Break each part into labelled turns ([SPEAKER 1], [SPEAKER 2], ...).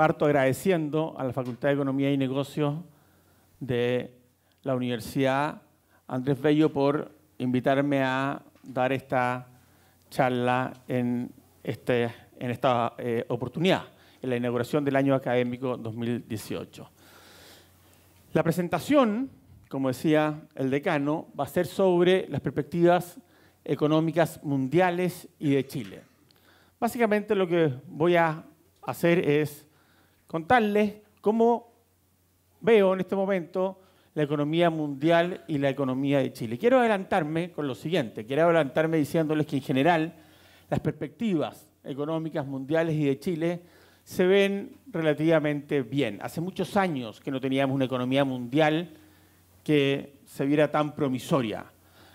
[SPEAKER 1] parto agradeciendo a la Facultad de Economía y Negocios de la Universidad Andrés Bello por invitarme a dar esta charla en, este, en esta eh, oportunidad, en la inauguración del año académico 2018. La presentación, como decía el decano, va a ser sobre las perspectivas económicas mundiales y de Chile. Básicamente lo que voy a hacer es contarles cómo veo en este momento la economía mundial y la economía de Chile. Quiero adelantarme con lo siguiente, quiero adelantarme diciéndoles que en general las perspectivas económicas mundiales y de Chile se ven relativamente bien. Hace muchos años que no teníamos una economía mundial que se viera tan promisoria.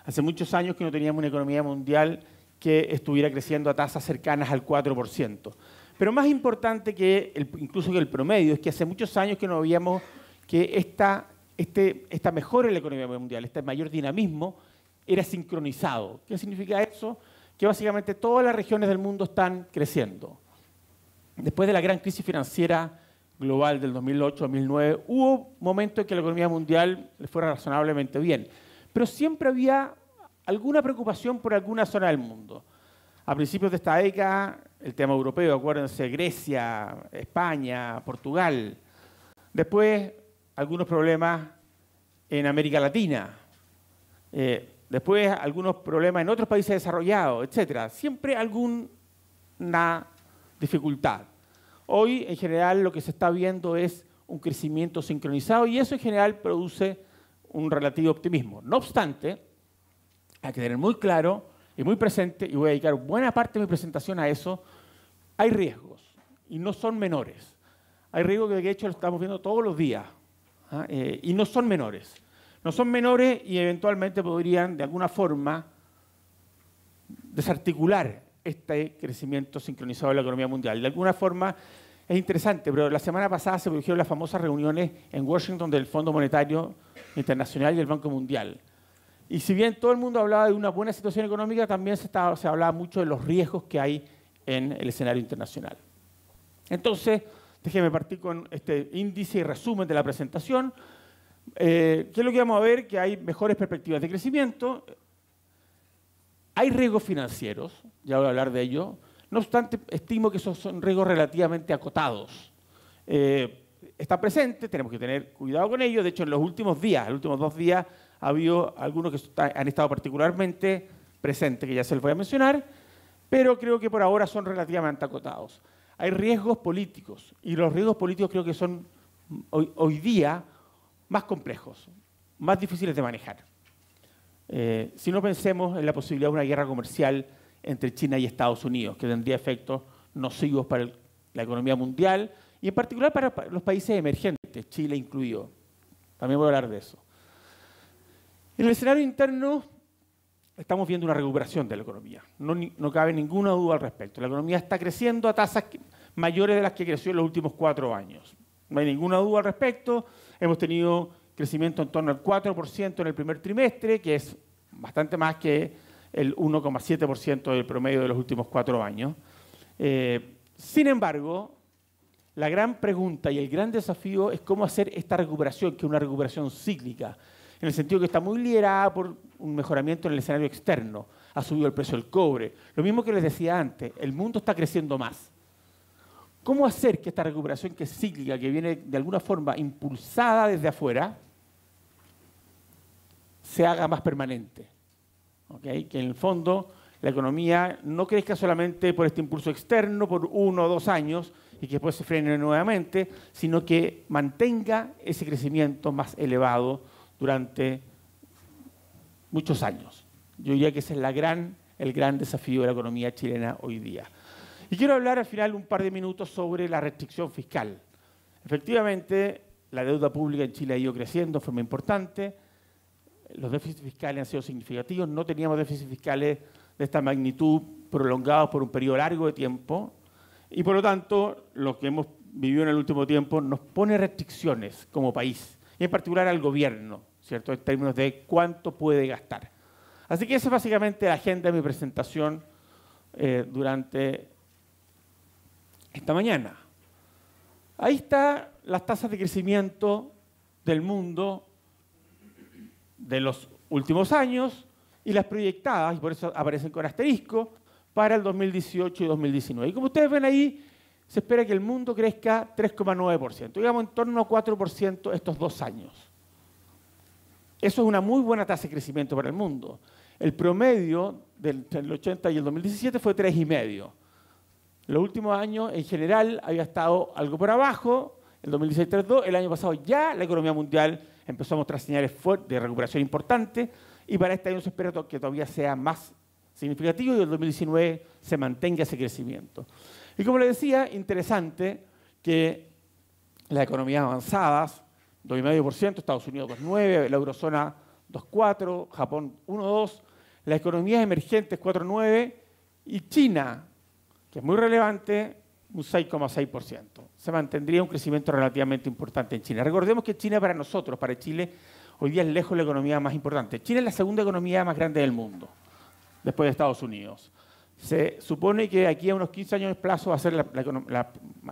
[SPEAKER 1] Hace muchos años que no teníamos una economía mundial que estuviera creciendo a tasas cercanas al 4%. Pero más importante que incluso que el promedio es que hace muchos años que no veíamos que esta, este, esta mejora en la economía mundial, este mayor dinamismo, era sincronizado. ¿Qué significa eso? Que básicamente todas las regiones del mundo están creciendo. Después de la gran crisis financiera global del 2008-2009, hubo momentos en que la economía mundial le fuera razonablemente bien, pero siempre había alguna preocupación por alguna zona del mundo. A principios de esta década, el tema europeo, acuérdense, Grecia, España, Portugal. Después, algunos problemas en América Latina. Eh, después, algunos problemas en otros países desarrollados, etc. Siempre alguna dificultad. Hoy, en general, lo que se está viendo es un crecimiento sincronizado y eso en general produce un relativo optimismo. No obstante, hay que tener muy claro y muy presente, y voy a dedicar buena parte de mi presentación a eso, hay riesgos, y no son menores. Hay riesgos que de hecho lo estamos viendo todos los días, ¿ah? eh, y no son menores. No son menores y eventualmente podrían, de alguna forma, desarticular este crecimiento sincronizado de la economía mundial. De alguna forma, es interesante, pero la semana pasada se produjeron las famosas reuniones en Washington del Fondo Monetario Internacional y del Banco Mundial y si bien todo el mundo hablaba de una buena situación económica, también se, estaba, se hablaba mucho de los riesgos que hay en el escenario internacional. Entonces, déjenme partir con este índice y resumen de la presentación. Eh, ¿Qué es lo que vamos a ver? Que hay mejores perspectivas de crecimiento, hay riesgos financieros, ya voy a hablar de ello. No obstante, estimo que esos son riesgos relativamente acotados. Eh, está presente, tenemos que tener cuidado con ello. De hecho, en los últimos días, los últimos dos días, ha habido algunos que han estado particularmente presentes, que ya se los voy a mencionar, pero creo que por ahora son relativamente acotados. Hay riesgos políticos, y los riesgos políticos creo que son mm, hoy, día más complejos, más difíciles de manejar. Eh, si no pensemos en la posibilidad de una guerra comercial entre China y Estados Unidos, que tendría efectos nocivos para la economía mundial y en particular para los países emergentes, Chile incluido. También voy a hablar de eso. En el escenario interno estamos viendo una recuperación de la economía. No, cabe ninguna duda al respecto. La economía está creciendo a tasas mayores de las que creció en los últimos cuatro años. No hay ninguna duda al respecto. Hemos tenido crecimiento en torno al 4% en el primer trimestre, que es bastante más que el 1,7% del promedio de los últimos cuatro años. Eh, sin embargo, la gran pregunta y el gran desafío es cómo hacer esta recuperación, que es una recuperación cíclica, en el sentido que está muy liderada por un mejoramiento en el escenario externo. Ha subido el precio del cobre. Lo mismo que les decía antes, el mundo está creciendo más. ¿Cómo hacer que esta recuperación que es cíclica, que viene de alguna forma impulsada desde afuera, se haga más permanente? ¿Okay? Que en el fondo la economía no crezca solamente por este impulso externo, por uno o dos años, y que después se frene nuevamente, sino que mantenga ese crecimiento más elevado durante muchos años. Yo diría que ese es la gran, el gran desafío de la economía chilena hoy día. Y quiero hablar al final un par de minutos sobre la restricción fiscal. Efectivamente, la deuda pública en Chile ha ido creciendo de forma importante, los déficits fiscales han sido significativos, no teníamos déficits fiscales de esta magnitud prolongados por un periodo largo de tiempo, y por lo tanto, lo que hemos vivido en el último tiempo nos pone restricciones como país y en particular al gobierno, ¿cierto? En términos de cuánto puede gastar. Así que esa es básicamente la agenda de mi presentación eh, durante esta mañana. Ahí están las tasas de crecimiento del mundo de los últimos años y las proyectadas, y por eso aparecen con asterisco, para el 2018 y 2019. Y como ustedes ven ahí, se espera que el mundo crezca 3,9%, digamos en torno a 4% estos dos años. Eso es una muy buena tasa de crecimiento para el mundo. El promedio del, el 80 y el 2017 fue 3,5. Los últimos años, en general, había estado algo por abajo, el 2016 3,2, el año pasado ya la economía mundial empezó a mostrar señales de recuperación importante y para este año se espera que todavía sea más significativo y el 2019 se mantenga ese crecimiento. Y como le decía, interesante que las economías avanzadas, 2,5%, Estados Unidos 2,9%, la eurozona 2,4%, Japón 1,2%, las economías emergentes 4,9% y China, que es muy relevante, un 6,6%. Se mantendría un crecimiento relativamente importante en China. Recordemos que China para nosotros, para Chile, hoy día es lejos la economía más importante. China es la segunda economía más grande del mundo, después de Estados Unidos se supone que aquí a unos 15 años de plazo va a ser la,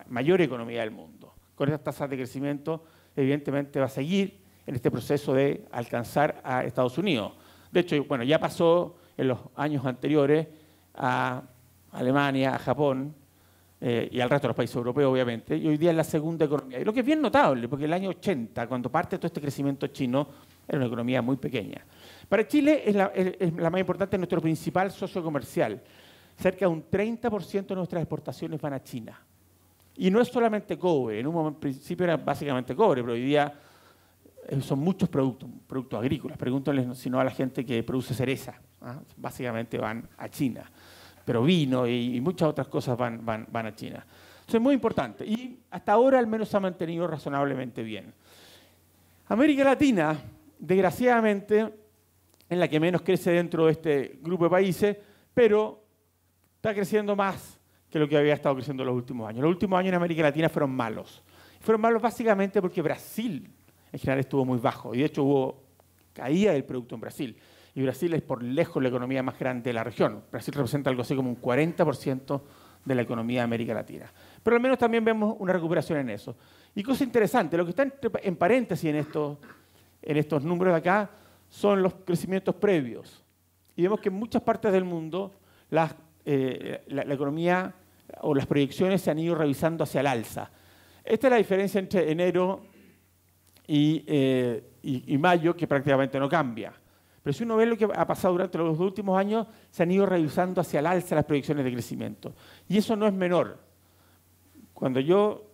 [SPEAKER 1] mayor economía del mundo. Con esas tasas de crecimiento, evidentemente va a seguir en este proceso de alcanzar a Estados Unidos. De hecho, bueno, ya pasó en los años anteriores a Alemania, a Japón eh, y al resto de los países europeos, obviamente, y hoy día es la segunda economía. Y lo que es bien notable, porque el año 80, cuando parte todo este crecimiento chino, era una economía muy pequeña. Para Chile es la, más importante, nuestro principal socio comercial cerca de un 30% de nuestras exportaciones van a China. Y no es solamente cobre, en un principio era básicamente cobre, pero hoy día eh, son muchos productos, productos agrícolas. Pregúntales si no a la gente que produce cereza, ¿ah? básicamente van a China. Pero vino y, muchas otras cosas van, van a China. Eso es muy importante y hasta ahora al menos se ha mantenido razonablemente bien. América Latina, desgraciadamente, es la que menos crece dentro de este grupo de países, pero está creciendo más que lo que había estado creciendo en los últimos años. Los últimos años en América Latina fueron malos. Fueron malos básicamente porque Brasil en general estuvo muy bajo y de hecho hubo caída del producto en Brasil. Y Brasil es por lejos la economía más grande de la región. Brasil representa algo así como un 40% de la economía de América Latina. Pero al menos también vemos una recuperación en eso. Y cosa interesante, lo que está en paréntesis en estos, en estos números de acá son los crecimientos previos. Y vemos que en muchas partes del mundo las eh, la, economía o las proyecciones se han ido revisando hacia el alza. Esta es la diferencia entre enero y, eh, y mayo, que prácticamente no cambia. Pero si uno ve lo que ha pasado durante los últimos años, se han ido revisando hacia el alza las proyecciones de crecimiento. Y eso no es menor. Cuando yo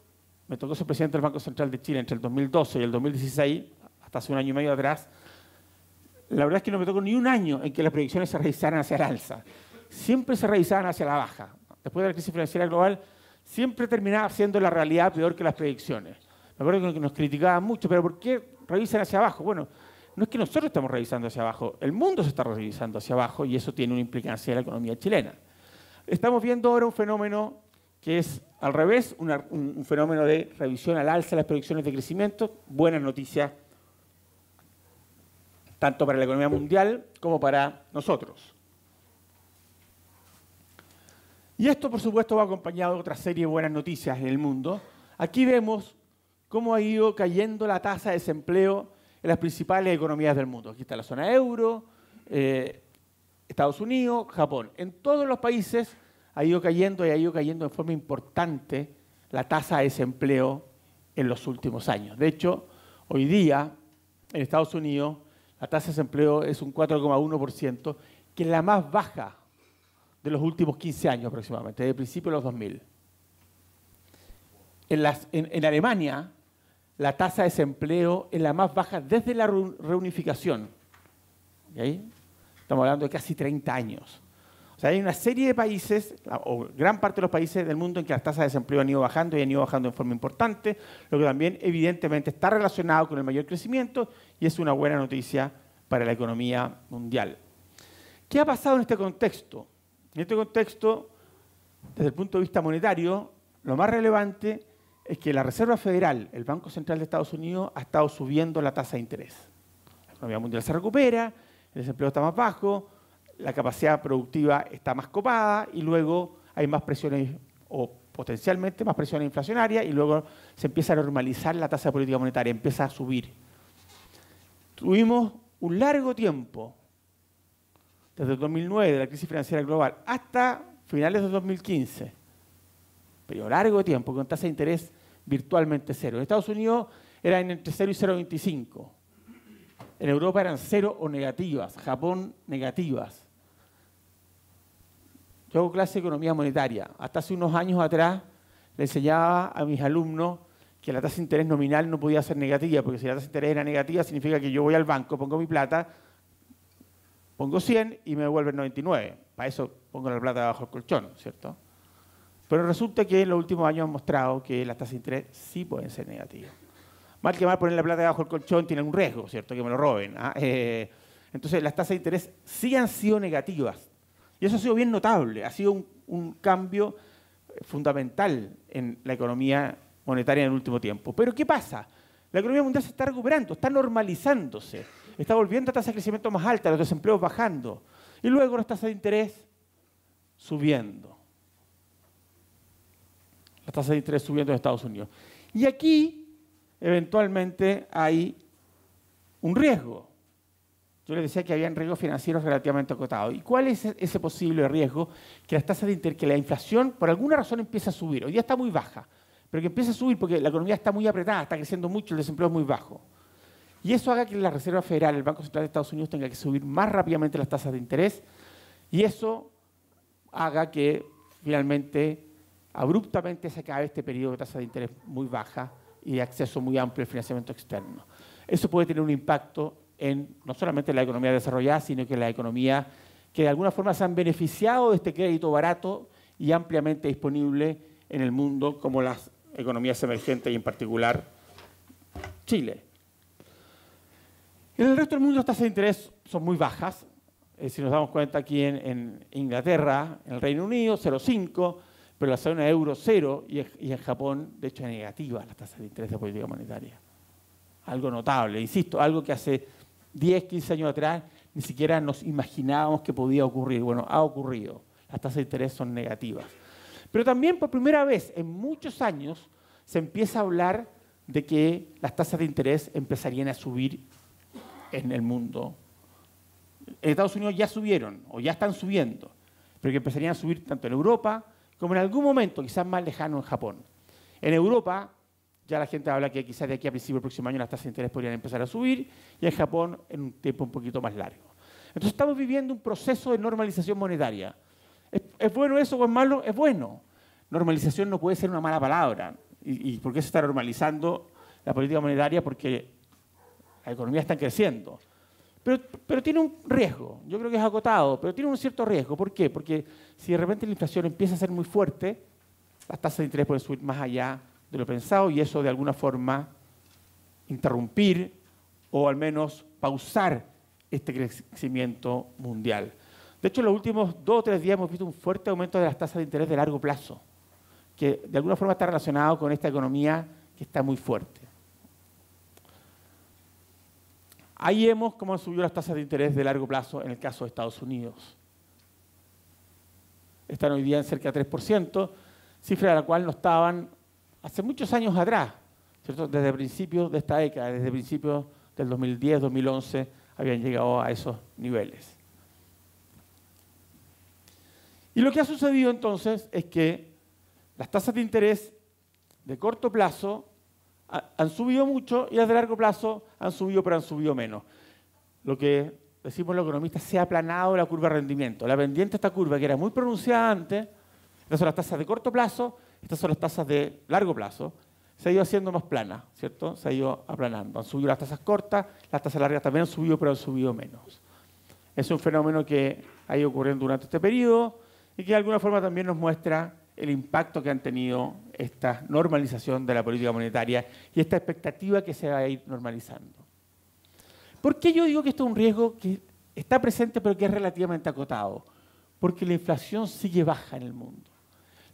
[SPEAKER 1] me tocó ser presidente del Banco Central de Chile entre el 2012 y el 2016, hasta hace un año y medio atrás, la verdad es que no me tocó ni un año en que las proyecciones se revisaran hacia el alza siempre se revisaban hacia la baja. Después de la crisis financiera global, siempre terminaba siendo la realidad peor que las predicciones. Me acuerdo que nos criticaban mucho, pero ¿por qué revisan hacia abajo? Bueno, no es que nosotros estamos revisando hacia abajo, el mundo se está revisando hacia abajo y eso tiene una implicancia en la economía chilena. Estamos viendo ahora un fenómeno que es al revés, un, fenómeno de revisión al alza de las predicciones de crecimiento, buenas noticias tanto para la economía mundial como para nosotros. Y esto, por supuesto, va acompañado de otra serie de buenas noticias en el mundo. Aquí vemos cómo ha ido cayendo la tasa de desempleo en las principales economías del mundo. Aquí está la zona euro, eh, Estados Unidos, Japón. En todos los países ha ido cayendo y ha ido cayendo de forma importante la tasa de desempleo en los últimos años. De hecho, hoy día en Estados Unidos la tasa de desempleo es un 4,1%, que es la más baja de los últimos 15 años aproximadamente, desde el principio de los 2000. En, Alemania, la tasa de desempleo es la más baja desde la reunificación. Estamos hablando de casi 30 años. O sea, hay una serie de países, o gran parte de los países del mundo, en que las tasas de desempleo han ido bajando y han ido bajando en forma importante, lo que también evidentemente está relacionado con el mayor crecimiento y es una buena noticia para la economía mundial. ¿Qué ha pasado en este contexto? En este contexto, desde el punto de vista monetario, lo más relevante es que la Reserva Federal, el Banco Central de Estados Unidos, ha estado subiendo la tasa de interés. La economía mundial se recupera, el desempleo está más bajo, la capacidad productiva está más copada y luego hay más presiones o potencialmente más presiones inflacionarias y luego se empieza a normalizar la tasa de política monetaria, empieza a subir. Tuvimos un largo tiempo desde el 2009, de la crisis financiera global, hasta finales de 2015, pero largo tiempo, con tasa de interés virtualmente cero. En Estados Unidos era entre 0 y 0,25. En Europa eran cero o negativas, Japón negativas. Yo hago clase de economía monetaria. Hasta hace unos años atrás le enseñaba a mis alumnos que la tasa de interés nominal no podía ser negativa, porque si la tasa de interés era negativa significa que yo voy al banco, pongo mi plata, Pongo 100 y me devuelven 99. Para eso pongo la plata bajo el colchón, ¿cierto? Pero resulta que en los últimos años han mostrado que las tasas de interés sí pueden ser negativas. Mal que mal poner la plata debajo del colchón tiene un riesgo, ¿cierto? Que me lo roben. ¿ah? Eh, entonces las tasas de interés sí han sido negativas. Y eso ha sido bien notable. Ha sido un, un cambio eh, fundamental en la economía monetaria en el último tiempo. Pero ¿qué pasa? La economía mundial se está recuperando, está normalizándose está volviendo a tasas de crecimiento más altas, los desempleos bajando, y luego las tasas de interés subiendo. Las tasas de interés subiendo en Estados Unidos. Y aquí, eventualmente, hay un riesgo. Yo les decía que habían riesgos financieros relativamente acotados. ¿Y cuál es ese posible riesgo? Que las tasas de interés, que la inflación por alguna razón empieza a subir. Hoy día está muy baja, pero que empieza a subir porque la economía está muy apretada, está creciendo mucho, el desempleo es muy bajo. Y eso haga que la Reserva Federal, el Banco Central de Estados Unidos, tenga que subir más rápidamente las tasas de interés y eso haga que finalmente, abruptamente, se acabe este periodo de tasas de interés muy baja y de acceso muy amplio al financiamiento externo. Eso puede tener un impacto en no solamente la economía desarrollada, sino que la economía que de alguna forma se han beneficiado de este crédito barato y ampliamente disponible en el mundo, como las economías emergentes y en particular Chile. En el resto del mundo las tasas de interés son muy bajas. Eh, si nos damos cuenta aquí en, Inglaterra, en el Reino Unido, 0,5, pero la zona euro 0 y, en Japón, de hecho, es negativa la tasa de interés de política monetaria. Algo notable, insisto, algo que hace 10, 15 años atrás ni siquiera nos imaginábamos que podía ocurrir. Bueno, ha ocurrido. Las tasas de interés son negativas. Pero también por primera vez en muchos años se empieza a hablar de que las tasas de interés empezarían a subir en el mundo. En Estados Unidos ya subieron o ya están subiendo, pero que empezarían a subir tanto en Europa como en algún momento, quizás más lejano en Japón. En Europa ya la gente habla que quizás de aquí a principios del próximo año las tasas de interés podrían empezar a subir y en Japón en un tiempo un poquito más largo. Entonces estamos viviendo un proceso de normalización monetaria. ¿Es, bueno eso o es malo? Es bueno. Normalización no puede ser una mala palabra. y por qué se está normalizando la política monetaria? Porque la economía está creciendo. Pero, pero, tiene un riesgo, yo creo que es agotado, pero tiene un cierto riesgo. ¿Por qué? Porque si de repente la inflación empieza a ser muy fuerte, las tasas de interés pueden subir más allá de lo pensado y eso de alguna forma interrumpir o al menos pausar este crecimiento mundial. De hecho, en los últimos dos o tres días hemos visto un fuerte aumento de las tasas de interés de largo plazo, que de alguna forma está relacionado con esta economía que está muy fuerte. Ahí hemos cómo han subido las tasas de interés de largo plazo en el caso de Estados Unidos. Están hoy día en cerca de 3%, cifra a la cual no estaban hace muchos años atrás, ¿cierto? desde principios de esta década, desde principios del 2010, 2011, habían llegado a esos niveles. Y lo que ha sucedido entonces es que las tasas de interés de corto plazo han subido mucho y las de largo plazo han subido, pero han subido menos. Lo que decimos los economistas, se ha aplanado la curva de rendimiento. La pendiente de esta curva, que era muy pronunciada antes, estas son las tasas de corto plazo, estas son las tasas de largo plazo, se ha ido haciendo más plana, ¿cierto? Se ha ido aplanando. Han subido las tasas cortas, las tasas largas también han subido, pero han subido menos. Es un fenómeno que ha ido ocurriendo durante este periodo y que de alguna forma también nos muestra el impacto que han tenido esta normalización de la política monetaria y esta expectativa que se va a ir normalizando. ¿Por qué yo digo que esto es un riesgo que está presente pero que es relativamente acotado? Porque la inflación sigue baja en el mundo.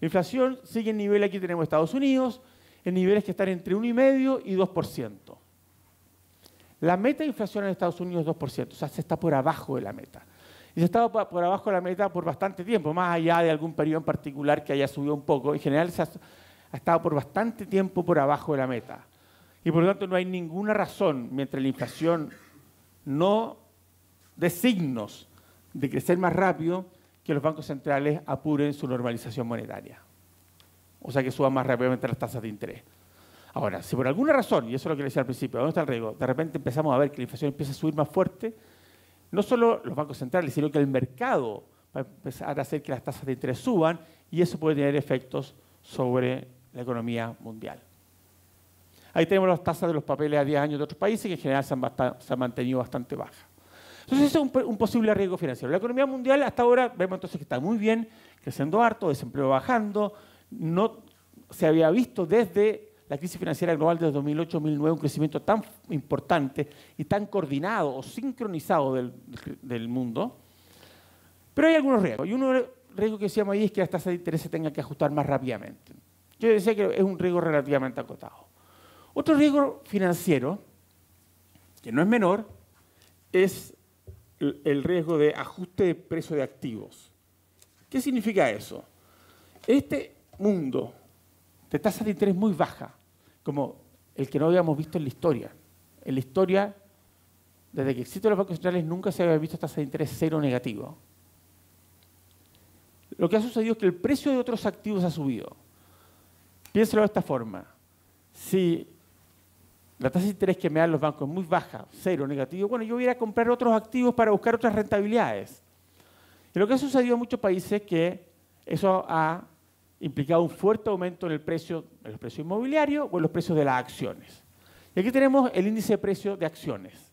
[SPEAKER 1] La inflación sigue en nivel aquí tenemos Estados Unidos, en niveles que están entre 1,5 y 2%. La meta de inflación en Estados Unidos es 2%, o sea, se está por abajo de la meta y se ha estado por abajo de la meta por bastante tiempo, más allá de algún periodo en particular que haya subido un poco. En general se ha, estado por bastante tiempo por abajo de la meta. Y por lo tanto no hay ninguna razón, mientras la inflación no dé signos de crecer más rápido, que los bancos centrales apuren su normalización monetaria. O sea, que suban más rápidamente las tasas de interés. Ahora, si por alguna razón, y eso es lo que le decía al principio, ¿dónde está el riesgo? De repente empezamos a ver que la inflación empieza a subir más fuerte, no solo los bancos centrales, sino que el mercado va a empezar a hacer que las tasas de interés suban y eso puede tener efectos sobre la economía mundial. Ahí tenemos las tasas de los papeles a 10 años de otros países que en general se han, mantenido bastante bajas. Entonces, ese es un, un, posible riesgo financiero. La economía mundial hasta ahora vemos entonces que está muy bien, creciendo harto, desempleo bajando, no se había visto desde la crisis financiera global de 2008-2009, un crecimiento tan importante y tan coordinado o sincronizado del, mundo. Pero hay algunos riesgos. Y uno de los riesgos que decíamos ahí es que las tasas de interés se tengan que ajustar más rápidamente. Yo decía que es un riesgo relativamente acotado. Otro riesgo financiero, que no es menor, es el riesgo de ajuste de precio de activos. ¿Qué significa eso? Este mundo de tasa de interés muy baja, como el que no habíamos visto en la historia. En la historia, desde que existen los bancos centrales, nunca se había visto tasa de interés cero negativo. Lo que ha sucedido es que el precio de otros activos ha subido. Piénselo de esta forma. Si la tasa de interés que me dan los bancos es muy baja, cero, negativo, bueno, yo voy a, ir a comprar otros activos para buscar otras rentabilidades. Y lo que ha sucedido en muchos países es que eso ha implicaba un fuerte aumento en el precio, en los precios inmobiliarios o en los precios de las acciones. Y aquí tenemos el índice de precio de acciones.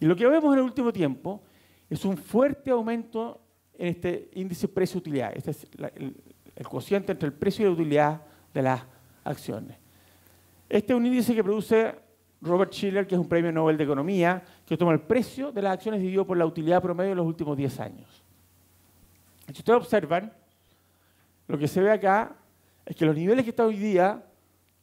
[SPEAKER 1] Y lo que vemos en el último tiempo es un fuerte aumento en este índice precio-utilidad. Este es el, cociente entre el precio y la utilidad de las acciones. Este es un índice que produce Robert Schiller, que es un premio Nobel de Economía, que toma el precio de las acciones dividido por la utilidad promedio de los últimos 10 años. Si ustedes observan, lo que se ve acá es que los niveles que está hoy día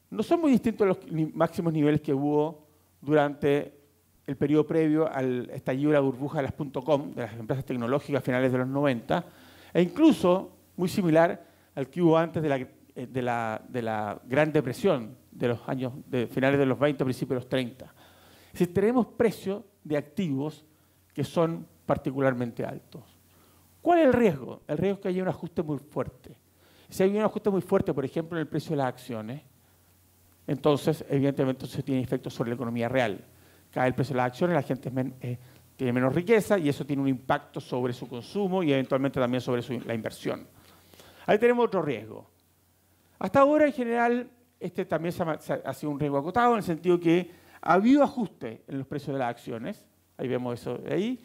[SPEAKER 1] no son muy distintos a los máximos niveles que hubo durante el periodo previo al estallido de la burbuja de las .com, de las empresas tecnológicas a finales de los 90, e incluso muy similar al que hubo antes de la, eh, Gran Depresión de los años finales de los 20, principios de los 30. Si tenemos precios de activos que son particularmente altos. ¿Cuál es el riesgo? El riesgo es que haya un ajuste muy fuerte. Si hay un ajuste muy fuerte, por ejemplo, en el precio de las acciones, entonces, evidentemente, eso tiene efectos sobre la economía real. Cae el precio de las acciones, la gente eh, tiene menos riqueza y eso tiene un impacto sobre su consumo y eventualmente también sobre la inversión. Ahí tenemos otro riesgo. Hasta ahora, en general, este también se ha, sido un riesgo acotado en el sentido que ha habido ajuste en los precios de las acciones, ahí vemos eso de ahí,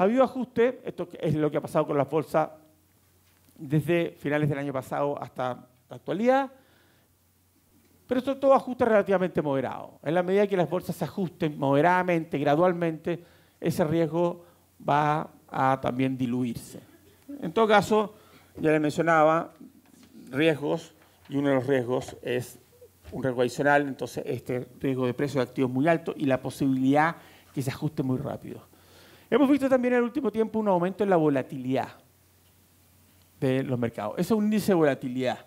[SPEAKER 1] ha habido ajuste, esto es lo que ha pasado con las bolsas desde finales del año pasado hasta la actualidad, pero esto todo ajuste relativamente moderado. En la medida que las bolsas se ajusten moderadamente, gradualmente, ese riesgo va a también diluirse. En todo caso, ya le mencionaba, riesgos, y uno de los riesgos es un riesgo adicional, entonces este riesgo de precio de activos muy alto y la posibilidad que se ajuste muy rápido. Hemos visto también en el último tiempo un aumento en la volatilidad de los mercados. Eso es un índice de volatilidad.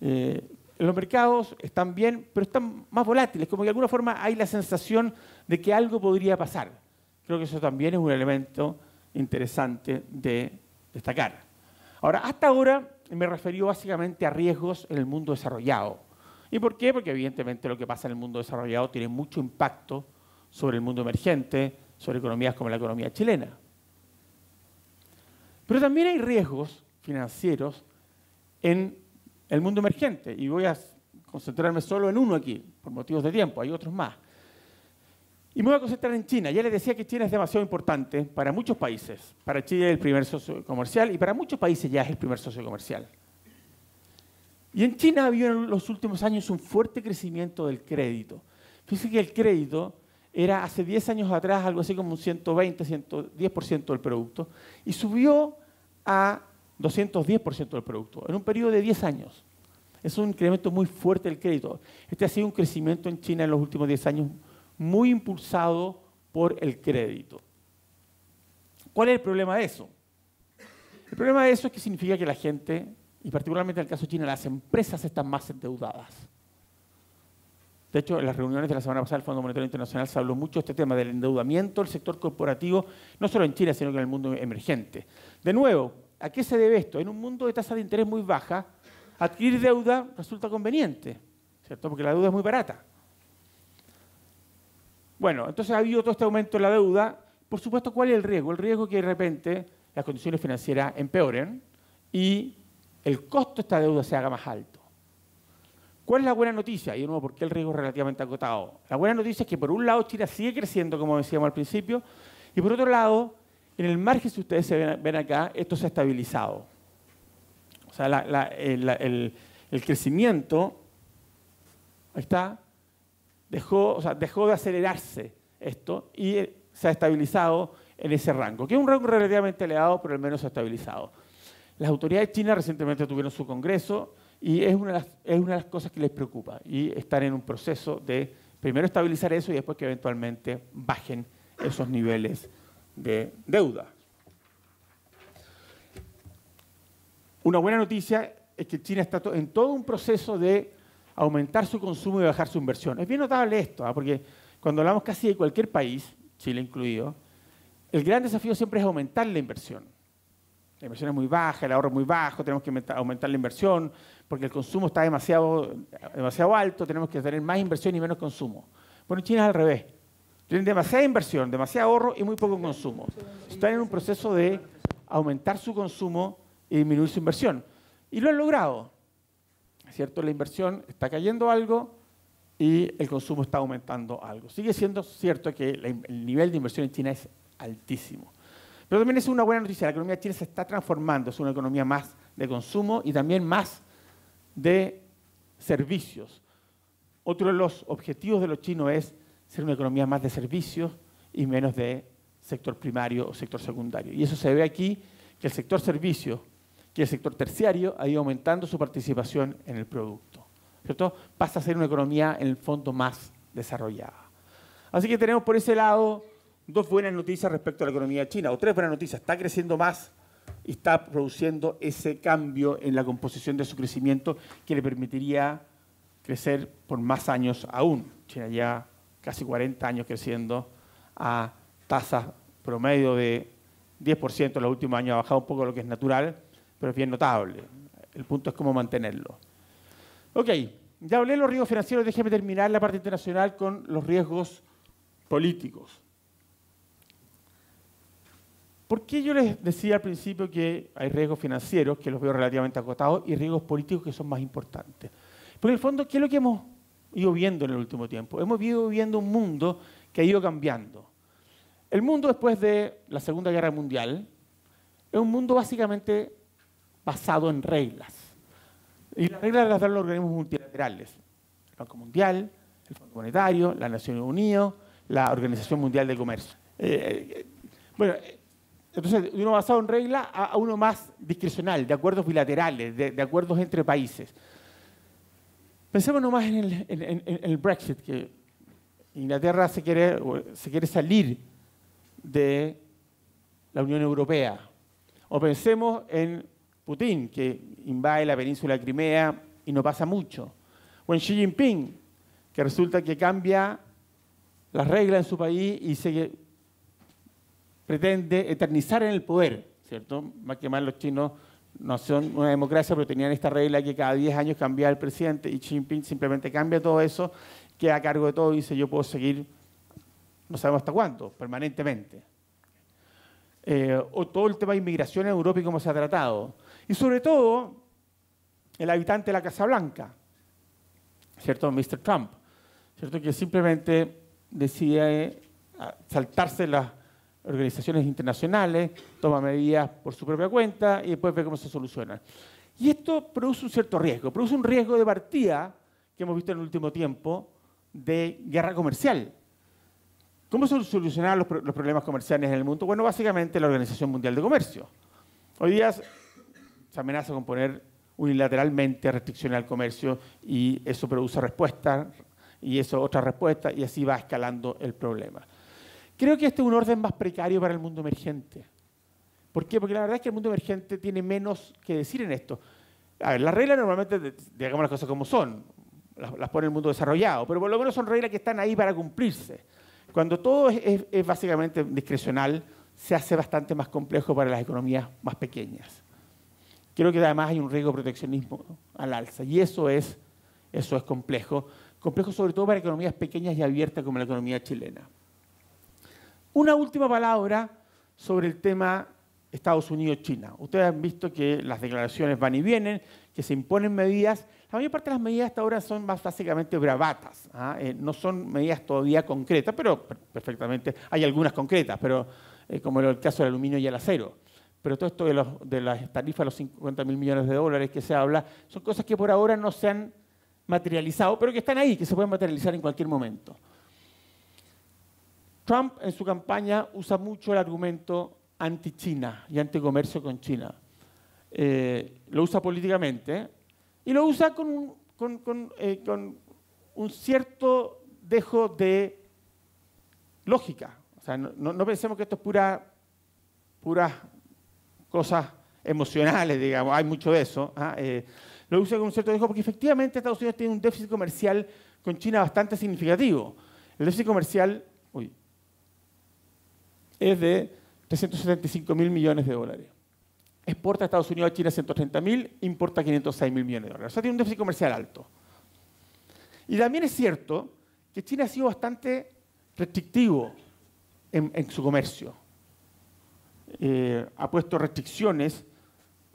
[SPEAKER 1] Eh, los mercados están bien, pero están más volátiles, como que de alguna forma hay la sensación de que algo podría pasar. Creo que eso también es un elemento interesante de destacar. Ahora, hasta ahora me referí básicamente a riesgos en el mundo desarrollado. ¿Y por qué? Porque evidentemente lo que pasa en el mundo desarrollado tiene mucho impacto sobre el mundo emergente, sobre economías como la economía chilena. Pero también hay riesgos financieros en el mundo emergente, y voy a concentrarme solo en uno aquí, por motivos de tiempo, hay otros más. Y me voy a concentrar en China. Ya les decía que China es demasiado importante para muchos países. Para Chile es el primer socio comercial y para muchos países ya es el primer socio comercial. Y en China ha habido en los últimos años un fuerte crecimiento del crédito. Fíjense que el crédito era hace 10 años atrás algo así como un 120, 110% del producto, y subió a 210% del producto en un periodo de 10 años. Es un incremento muy fuerte del crédito. Este ha sido un crecimiento en China en los últimos 10 años muy impulsado por el crédito. ¿Cuál es el problema de eso? El problema de eso es que significa que la gente, y particularmente en el caso de China, las empresas están más endeudadas. De hecho, en las reuniones de la semana pasada del Fondo Monetario Internacional se habló mucho de este tema del endeudamiento del sector corporativo, no solo en China, sino que en el mundo emergente. De nuevo, ¿a qué se debe esto? En un mundo de tasa de interés muy baja, adquirir deuda resulta conveniente, ¿cierto? Porque la deuda es muy barata. Bueno, entonces ha habido todo este aumento en la deuda. Por supuesto, ¿cuál es el riesgo? El riesgo es que de repente las condiciones financieras empeoren y el costo de esta deuda se haga más alto. ¿Cuál es la buena noticia? Y uno, ¿por qué el riesgo es relativamente acotado? La buena noticia es que por un lado China sigue creciendo, como decíamos al principio, y por otro lado, en el margen, si ustedes se ven acá, esto se ha estabilizado. O sea, el, crecimiento, ahí está, dejó, dejó de acelerarse esto y eh, se ha estabilizado en ese rango, que es un rango relativamente elevado, pero al menos se ha estabilizado. Las autoridades chinas recientemente tuvieron su congreso, y es una, de las, es cosas que les preocupa y están en un proceso de primero estabilizar eso y después que eventualmente bajen esos niveles de deuda. Una buena noticia es que China está en todo un proceso de aumentar su consumo y bajar su inversión. Es bien notable esto, ¿ah? porque cuando hablamos casi de cualquier país, Chile incluido, el gran desafío siempre es aumentar la inversión la inversión es muy baja, el ahorro es muy bajo, tenemos que aumentar la inversión, porque el consumo está demasiado, alto, tenemos que tener más inversión y menos consumo. Bueno, China es al revés. Tienen demasiada inversión, demasiado ahorro y muy poco consumo. Están en un proceso de aumentar su consumo y disminuir su inversión. Y lo han logrado. Es ¿Cierto? La inversión está cayendo algo y el consumo está aumentando algo. Sigue siendo cierto que el nivel de inversión en China es altísimo. Pero también es una buena noticia, la economía china se está transformando, es una economía más de consumo y también más de servicios. Otro de los objetivos de los chinos es ser una economía más de servicios y menos de sector primario o sector secundario. Y eso se ve aquí, que el sector servicios, que el sector terciario ha ido aumentando su participación en el producto. ¿Cierto? Pasa a ser una economía en el fondo más desarrollada. Así que tenemos por ese lado dos buenas noticias respecto a la economía china, o tres buenas noticias. Está creciendo más y está produciendo ese cambio en la composición de su crecimiento que le permitiría crecer por más años aún. China ya casi 40 años creciendo a tasas promedio de 10%, en los últimos años ha bajado un poco lo que es natural, pero es bien notable. El punto es cómo mantenerlo. Ok, ya hablé de los riesgos financieros, déjeme terminar la parte internacional con los riesgos políticos. ¿Por qué yo les decía al principio que hay riesgos financieros, que los veo relativamente acotados, y riesgos políticos que son más importantes? Porque en el fondo, ¿qué es lo que hemos ido viendo en el último tiempo? Hemos ido viendo un mundo que ha ido cambiando. El mundo después de la Segunda Guerra Mundial es un mundo básicamente basado en reglas. Y las reglas las dan los organismos multilaterales. El Banco Mundial, el Fondo Monetario, las Naciones Unidas, la Organización Mundial de Comercio. Eh, eh, bueno, entonces, de uno basado en reglas a uno más discrecional, de acuerdos bilaterales, de, acuerdos entre países. Pensemos nomás en el, Brexit, que Inglaterra se quiere, se quiere salir de la Unión Europea. O pensemos en Putin, que invade la península de Crimea y no pasa mucho. O en Xi Jinping, que resulta que cambia las reglas en su país y se pretende eternizar en el poder, ¿cierto? Más que más los chinos no son una democracia, pero tenían esta regla que cada 10 años cambia el presidente y Xi Jinping simplemente cambia todo eso, queda a cargo de todo y dice yo puedo seguir, no sabemos hasta cuánto, permanentemente. Eh, o todo el tema de inmigración en Europa y cómo se ha tratado. Y sobre todo, el habitante de la Casa Blanca, ¿cierto? Mr. Trump, ¿cierto? Que simplemente decide eh, saltarse las organizaciones internacionales, toma medidas por su propia cuenta y después ve cómo se solucionan. Y esto produce un cierto riesgo, produce un riesgo de partida que hemos visto en el último tiempo de guerra comercial. ¿Cómo se solucionan los, problemas comerciales en el mundo? Bueno, básicamente la Organización Mundial de Comercio. Hoy día se amenaza con poner unilateralmente restricciones al comercio y eso produce respuestas y eso otra respuesta y así va escalando el problema. Creo que este es un orden más precario para el mundo emergente. ¿Por qué? Porque la verdad es que el mundo emergente tiene menos que decir en esto. A ver, las reglas normalmente, digamos las cosas como son, las, pone el mundo desarrollado, pero por lo menos son reglas que están ahí para cumplirse. Cuando todo es, básicamente discrecional, se hace bastante más complejo para las economías más pequeñas. Creo que además hay un riesgo de proteccionismo al alza y eso es, eso es complejo. Complejo sobre todo para economías pequeñas y abiertas como la economía chilena. Una última palabra sobre el tema Estados Unidos-China. Ustedes han visto que las declaraciones van y vienen, que se imponen medidas. La mayor parte de las medidas hasta ahora son más básicamente bravatas, ¿ah? eh, no son medidas todavía concretas, pero perfectamente, hay algunas concretas, pero eh, como el caso del aluminio y el acero. Pero todo esto de, de las tarifas, los 50 mil millones de dólares que se habla, son cosas que por ahora no se han materializado, pero que están ahí, que se pueden materializar en cualquier momento. Trump en su campaña usa mucho el argumento anti-China y anti-comercio con China. Eh, lo usa políticamente y lo usa con un, eh, cierto dejo de lógica. O sea, no, pensemos que esto es pura, puras cosas emocionales, digamos, hay mucho de eso. ¿ah? Eh, lo usa con un cierto dejo porque efectivamente Estados Unidos tiene un déficit comercial con China bastante significativo. El déficit comercial es de 375 mil millones de dólares. Exporta a Estados Unidos a China 130 mil, importa 506 mil millones de dólares. O sea, tiene un déficit comercial alto. Y también es cierto que China ha sido bastante restrictivo en, su comercio. Eh, ha puesto restricciones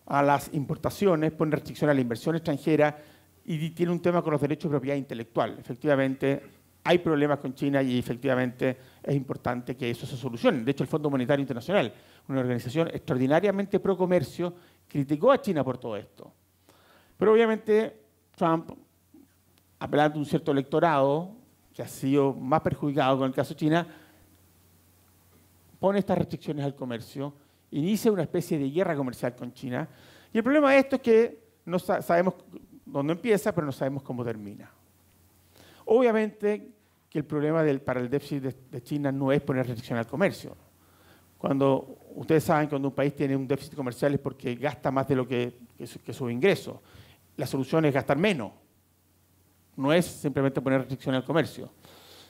[SPEAKER 1] a las importaciones, pone restricciones a la inversión extranjera y tiene un tema con los derechos de propiedad intelectual. Efectivamente, hay problemas con China y efectivamente es importante que eso se solucione. De hecho, el Fondo Monetario Internacional, una organización extraordinariamente pro comercio, criticó a China por todo esto. Pero obviamente Trump, apelando a un cierto electorado que ha sido más perjudicado con el caso China, pone estas restricciones al comercio, inicia una especie de guerra comercial con China. Y el problema de esto es que no sabemos dónde empieza, pero no sabemos cómo termina. Obviamente que el problema para el déficit de, China no es poner restricción al comercio. Cuando ustedes saben que cuando un país tiene un déficit comercial es porque gasta más de lo que, que, que su ingreso. La solución es gastar menos. No es simplemente poner restricción al comercio.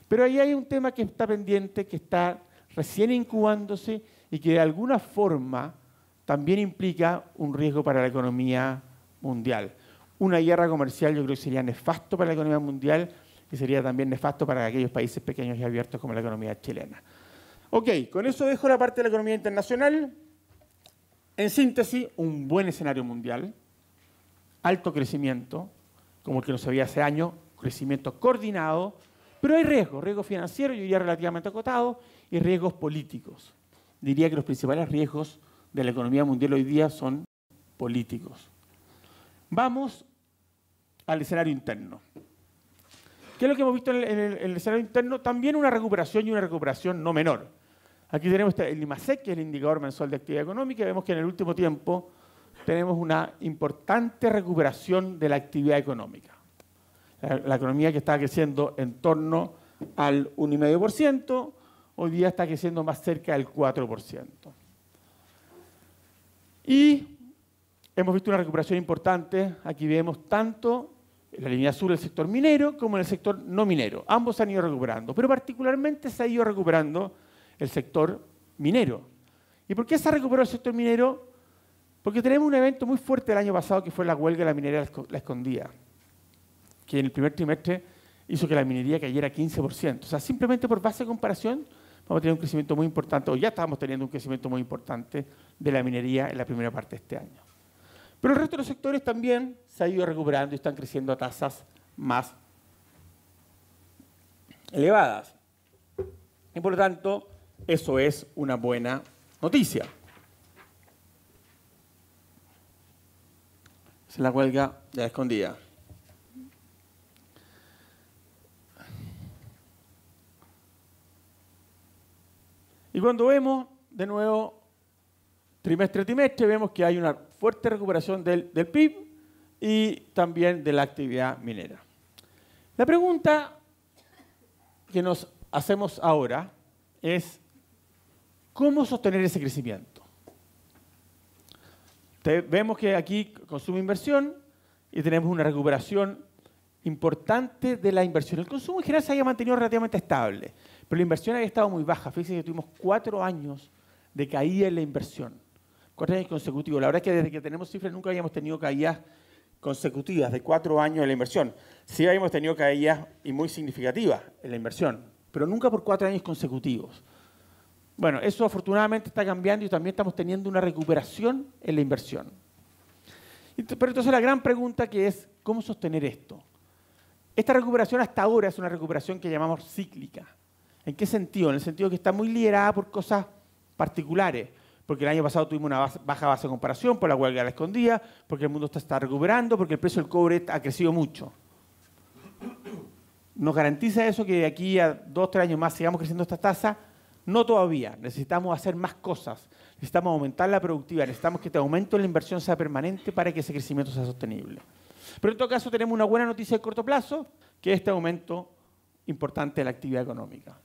[SPEAKER 1] Pero ahí hay un tema que está pendiente, que está recién incubándose y que de alguna forma también implica un riesgo para la economía mundial. Una guerra comercial yo creo que sería nefasto para la economía mundial que sería también nefasto para aquellos países pequeños y abiertos como la economía chilena. Ok, con eso dejo la parte de la economía internacional. En síntesis, un buen escenario mundial, alto crecimiento, como el que nos había hace años, crecimiento coordinado, pero hay riesgos, riesgos financieros, yo diría relativamente acotados, y riesgos políticos. Diría que los principales riesgos de la economía mundial hoy día son políticos. Vamos al escenario interno. ¿Qué es lo que hemos visto en el, escenario interno? También una recuperación y una recuperación no menor. Aquí tenemos este, el IMASEC, que es el indicador mensual de actividad económica, y vemos que en el último tiempo tenemos una importante recuperación de la actividad económica. La, la economía que estaba creciendo en torno al 1,5%, hoy día está creciendo más cerca del 4%. Y hemos visto una recuperación importante, aquí vemos tanto en la línea azul el sector minero como en el sector no minero. Ambos se han ido recuperando, pero particularmente se ha ido recuperando el sector minero. ¿Y por qué se ha recuperado el sector minero? Porque tenemos un evento muy fuerte el año pasado que fue la huelga de la minería La Escondida, que en el primer trimestre hizo que la minería cayera 15%. O sea, simplemente por base de comparación vamos a tener un crecimiento muy importante, o ya estábamos teniendo un crecimiento muy importante de la minería en la primera parte de este año. Pero el resto de los sectores también se ha ido recuperando y están creciendo a tasas más elevadas. Y por lo tanto, eso es una buena noticia. Se la huelga ya escondida. Y cuando vemos de nuevo trimestre a trimestre, vemos que hay una fuerte recuperación del, PIB y también de la actividad minera. La pregunta que nos hacemos ahora es, ¿cómo sostener ese crecimiento? vemos que aquí consumo inversión y tenemos una recuperación importante de la inversión. El consumo en general se haya mantenido relativamente estable, pero la inversión había estado muy baja. Fíjense que tuvimos cuatro años de caída en la inversión. Cuatro años consecutivos. La verdad es que desde que tenemos cifras nunca habíamos tenido caídas consecutivas de cuatro años en la inversión. Sí habíamos tenido caídas y muy significativas en la inversión, pero nunca por cuatro años consecutivos. Bueno, eso afortunadamente está cambiando y también estamos teniendo una recuperación en la inversión. Pero entonces la gran pregunta que es, ¿cómo sostener esto? Esta recuperación hasta ahora es una recuperación que llamamos cíclica. ¿En qué sentido? En el sentido que está muy liderada por cosas particulares porque el año pasado tuvimos una baja base de comparación por la huelga de la escondida, porque el mundo está, está recuperando, porque el precio del cobre ha crecido mucho. ¿Nos garantiza eso que de aquí a dos, tres años más sigamos creciendo esta tasa? No todavía. Necesitamos hacer más cosas. Necesitamos aumentar la productividad. Necesitamos que este aumento de la inversión sea permanente para que ese crecimiento sea sostenible. Pero en todo caso tenemos una buena noticia de corto plazo, que es este aumento importante de la actividad económica.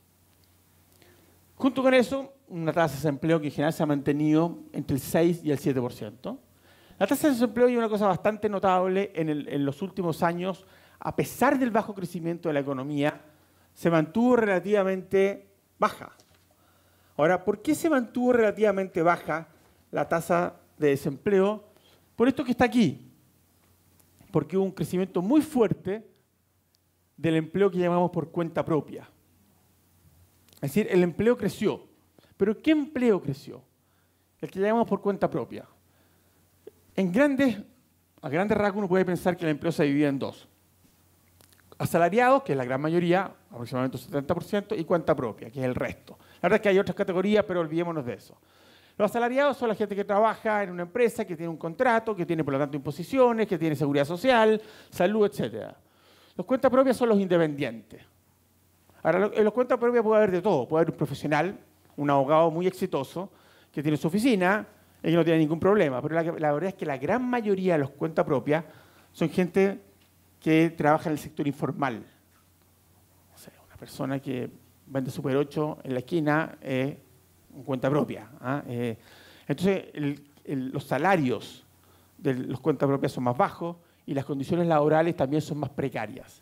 [SPEAKER 1] Junto con eso, una tasa de desempleo que en general se ha mantenido entre el 6 y el 7%. La tasa de desempleo es una cosa bastante notable en, en los últimos años, a pesar del bajo crecimiento de la economía, se mantuvo relativamente baja. Ahora, ¿por qué se mantuvo relativamente baja la tasa de desempleo? Por esto que está aquí, porque hubo un crecimiento muy fuerte del empleo que llamamos por cuenta propia. Es decir, el empleo creció pero ¿qué empleo creció? El que llamamos por cuenta propia. En grandes, a grandes rasgos uno puede pensar que el empleo se divide en dos. Asalariados, que es la gran mayoría, aproximadamente un 70%, y cuenta propia, que es el resto. La verdad es que hay otras categorías, pero olvidémonos de eso. Los asalariados son la gente que trabaja en una empresa, que tiene un contrato, que tiene por lo tanto imposiciones, que tiene seguridad social, salud, etc. Los cuentas propias son los independientes. Ahora, en los cuentas propias puede haber de todo. Puede haber un profesional, un abogado muy exitoso que tiene su oficina y no tiene ningún problema. Pero la, verdad es que la gran mayoría de los cuentas propias son gente que trabaja en el sector informal. O sea, una persona que vende Super 8 en la esquina es un cuenta propia. ¿ah? Eh, entonces, los salarios de los cuentas propias son más bajos y las condiciones laborales también son más precarias.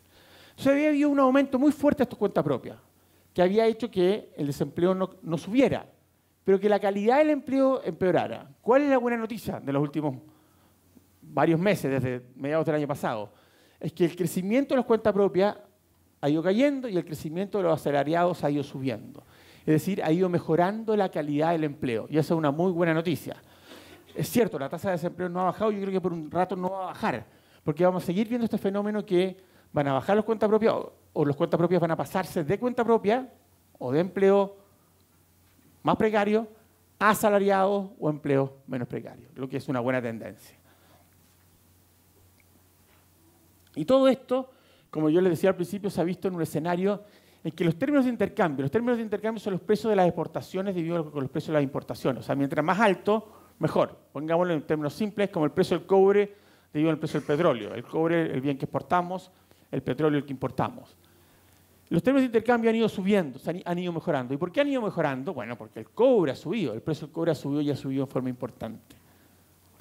[SPEAKER 1] Entonces, había habido un aumento muy fuerte de estos cuentas propias que había hecho que el desempleo no, subiera, pero que la calidad del empleo empeorara. ¿Cuál es la buena noticia de los últimos varios meses, desde mediados del año pasado? Es que el crecimiento de las cuentas propias ha ido cayendo y el crecimiento de los asalariados ha ido subiendo. Es decir, ha ido mejorando la calidad del empleo y esa es una muy buena noticia. Es cierto, la tasa de desempleo no ha bajado, yo creo que por un rato no va a bajar, porque vamos a seguir viendo este fenómeno que van a bajar las cuentas propias, o los cuentas propias van a pasarse de cuenta propia o de empleo más precario a asalariados o empleo menos precario, lo que es una buena tendencia. Y todo esto, como yo les decía al principio, se ha visto en un escenario en que los términos de intercambio, los términos de intercambio son los precios de las exportaciones debido con los precios de las importaciones. O sea, mientras más alto, mejor. Pongámoslo en términos simples, como el precio del cobre debido al precio del petróleo. El cobre, el bien que exportamos, el petróleo, el que importamos. Los términos de intercambio han ido subiendo, han ido mejorando. ¿Y por qué han ido mejorando? Bueno, porque el cobre ha subido, el precio del cobre ha subido y ha subido de forma importante.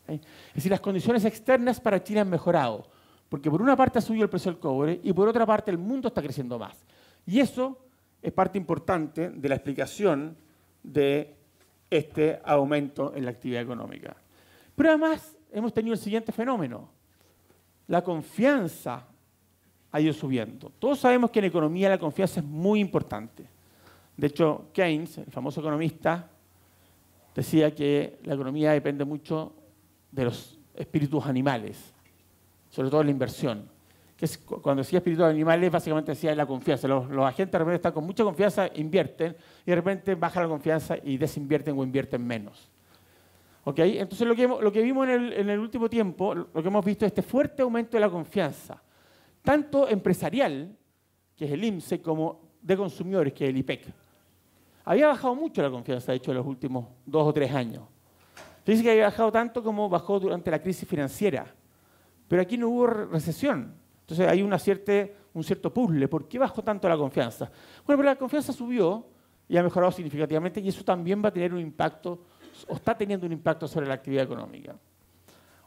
[SPEAKER 1] Es decir, las condiciones externas para Chile han mejorado, porque por una parte ha subido el precio del cobre y por otra parte el mundo está creciendo más. Y eso es parte importante de la explicación de este aumento en la actividad económica. Pero además hemos tenido el siguiente fenómeno. La confianza ha ido subiendo. Todos sabemos que en economía la confianza es muy importante. De hecho, Keynes, el famoso economista, decía que la economía depende mucho de los espíritus animales, sobre todo la inversión. cuando decía espíritus animales, básicamente decía la confianza. Los, agentes de repente están con mucha confianza, invierten, y de repente baja la confianza y desinvierten o invierten menos. ¿OK? Entonces lo que, vimos en el último tiempo, lo que hemos visto es este fuerte aumento de la confianza tanto empresarial, que es el IMSE, como de consumidores, que es el IPEC. Había bajado mucho la confianza, de hecho, en los últimos dos o tres años. Fíjense que había bajado tanto como bajó durante la crisis financiera. Pero aquí no hubo recesión. Entonces hay un cierto puzzle. ¿Por qué bajó tanto la confianza? Bueno, pero la confianza subió y ha mejorado significativamente y eso también va a tener un impacto, o está teniendo un impacto sobre la actividad económica.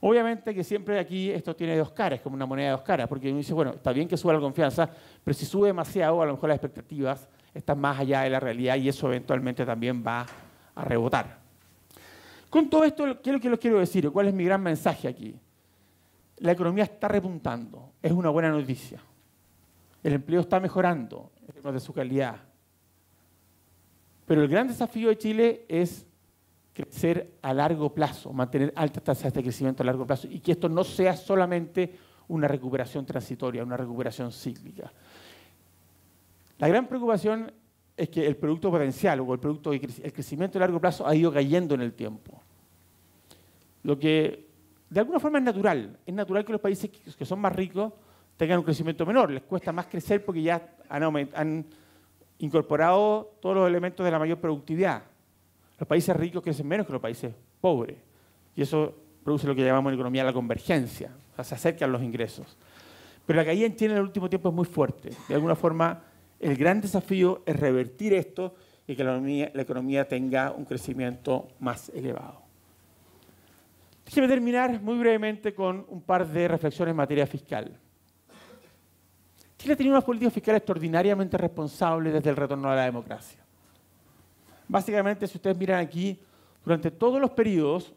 [SPEAKER 1] Obviamente que siempre aquí esto tiene dos caras, como una moneda de dos caras, porque uno dice, bueno, está bien que suba la confianza, pero si sube demasiado, a lo mejor las expectativas están más allá de la realidad y eso eventualmente también va a rebotar. Con todo esto, ¿qué es lo que les quiero decir? ¿Cuál es mi gran mensaje aquí? La economía está repuntando, es una buena noticia. El empleo está mejorando en términos de su calidad. Pero el gran desafío de Chile es crecer a largo plazo, mantener altas tasas de crecimiento a largo plazo y que esto no sea solamente una recuperación transitoria, una recuperación cíclica. La gran preocupación es que el producto potencial o el producto el crecimiento a largo plazo ha ido cayendo en el tiempo. Lo que de alguna forma es natural, es natural que los países que son más ricos tengan un crecimiento menor, les cuesta más crecer porque ya han, han incorporado todos los elementos de la mayor productividad los países ricos crecen menos que los países pobres. Y eso produce lo que llamamos en economía la convergencia. O sea, se acercan los ingresos. Pero la caída en China en el último tiempo es muy fuerte. De alguna forma, el gran desafío es revertir esto y que la economía, la economía tenga un crecimiento más elevado. Déjeme terminar muy brevemente con un par de reflexiones en materia fiscal. Chile ha tenido una política fiscal extraordinariamente responsable desde el retorno a la democracia. Básicamente, si ustedes miran aquí, durante todos los periodos,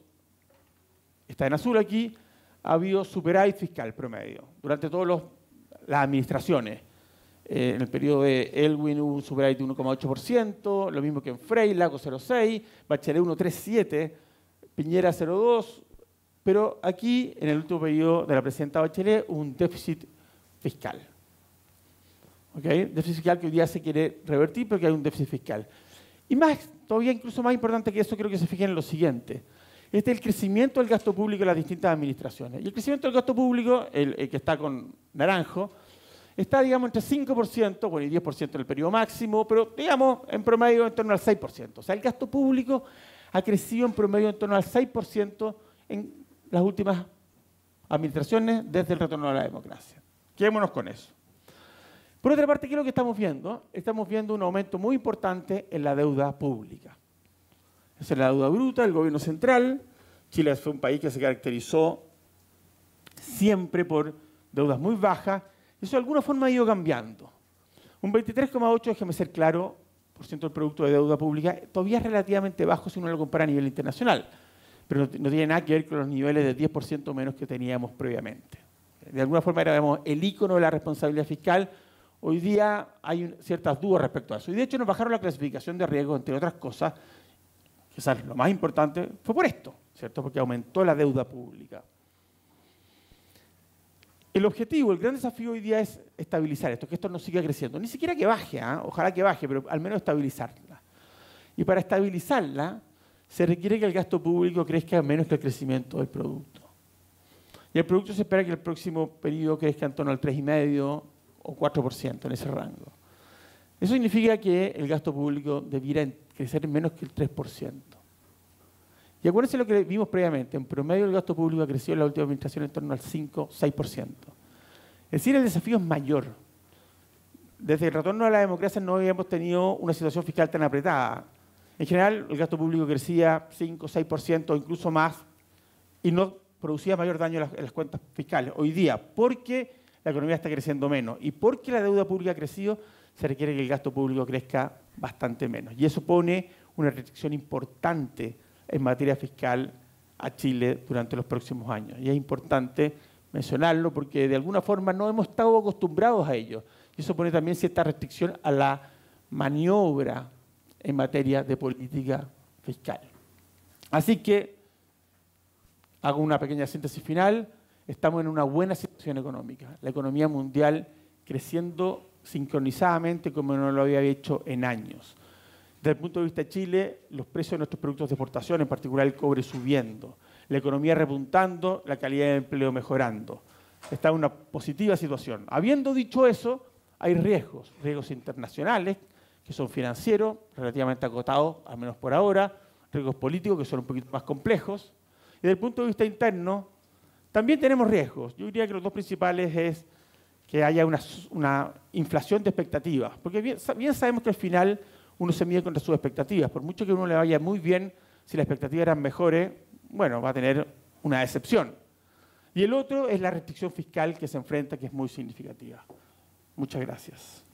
[SPEAKER 1] está en azul aquí, ha habido superávit fiscal promedio, durante todas las administraciones. Eh, en el periodo de Elwin hubo un superávit de 1,8%, lo mismo que en Frey, Lago 0,6, Bachelet 1,37, Piñera 0,2, pero aquí, en el último periodo de la presidenta Bachelet, un déficit fiscal. ¿Ok? Déficit fiscal que hoy día se quiere revertir, pero que hay un déficit fiscal. Y más, todavía incluso más importante que eso, creo que se fijen en lo siguiente. Este es el crecimiento del gasto público en las distintas administraciones. Y el crecimiento del gasto público, el, el que está con naranjo, está, digamos, entre 5%, bueno, y 10% en el periodo máximo, pero, digamos, en promedio en torno al 6%. O sea, el gasto público ha crecido en promedio en torno al 6% en las últimas administraciones desde el retorno a la democracia. Quedémonos con eso. Por otra parte, ¿qué es lo que estamos viendo? Estamos viendo un aumento muy importante en la deuda pública. Esa es la deuda bruta del gobierno central. Chile fue un país que se caracterizó siempre por deudas muy bajas. Eso de alguna forma ha ido cambiando. Un 23,8, déjeme ser claro, por ciento del producto de deuda pública todavía es relativamente bajo si uno lo compara a nivel internacional, pero no, tiene nada que ver con los niveles de 10% menos que teníamos previamente. De alguna forma era el ícono de la responsabilidad fiscal, Hoy día hay ciertas dudas respecto a eso. Y de hecho nos bajaron la clasificación de riesgo, entre otras cosas, quizás lo más importante fue por esto, ¿cierto? Porque aumentó la deuda pública. El objetivo, el gran desafío hoy día es estabilizar esto, que esto no siga creciendo. Ni siquiera que baje, ¿ah? ojalá que baje, pero al menos estabilizarla. Y para estabilizarla se requiere que el gasto público crezca menos que el crecimiento del producto. Y el producto se espera que el próximo periodo crezca en torno al 3,5 o 4%, en ese rango. Eso significa que el gasto público debiera crecer menos que el 3%. Y acuérdense lo que vimos previamente, en promedio el gasto público ha crecido en la última administración en torno al 5-6%. Es decir, el desafío es mayor. Desde el retorno a la democracia no habíamos tenido una situación fiscal tan apretada. En general, el gasto público crecía 5-6% o incluso más y no producía mayor daño a las, las cuentas fiscales hoy día, porque la economía está creciendo menos. Y porque la deuda pública ha crecido, se requiere que el gasto público crezca bastante menos. Y eso pone una restricción importante en materia fiscal a Chile durante los próximos años. Y es importante mencionarlo porque de alguna forma no hemos estado acostumbrados a ello. Y eso pone también cierta restricción a la maniobra en materia de política fiscal. Así que hago una pequeña síntesis final estamos en una buena situación económica. La economía mundial creciendo sincronizadamente como no lo había hecho en años. Desde el punto de vista de Chile, los precios de nuestros productos de exportación, en particular el cobre, subiendo. La economía repuntando, la calidad de empleo mejorando. Está en una positiva situación. Habiendo dicho eso, hay riesgos, riesgos internacionales, que son financieros, relativamente acotados, al menos por ahora, riesgos políticos, que son un poquito más complejos. Y desde el punto de vista interno, también tenemos riesgos. Yo diría que los dos principales es que haya una, inflación de expectativas, porque bien, bien, sabemos que al final uno se mide contra sus expectativas. Por mucho que uno le vaya muy bien, si las expectativas eran mejores, eh, bueno, va a tener una decepción. Y el otro es la restricción fiscal que se enfrenta, que es muy significativa. Muchas gracias.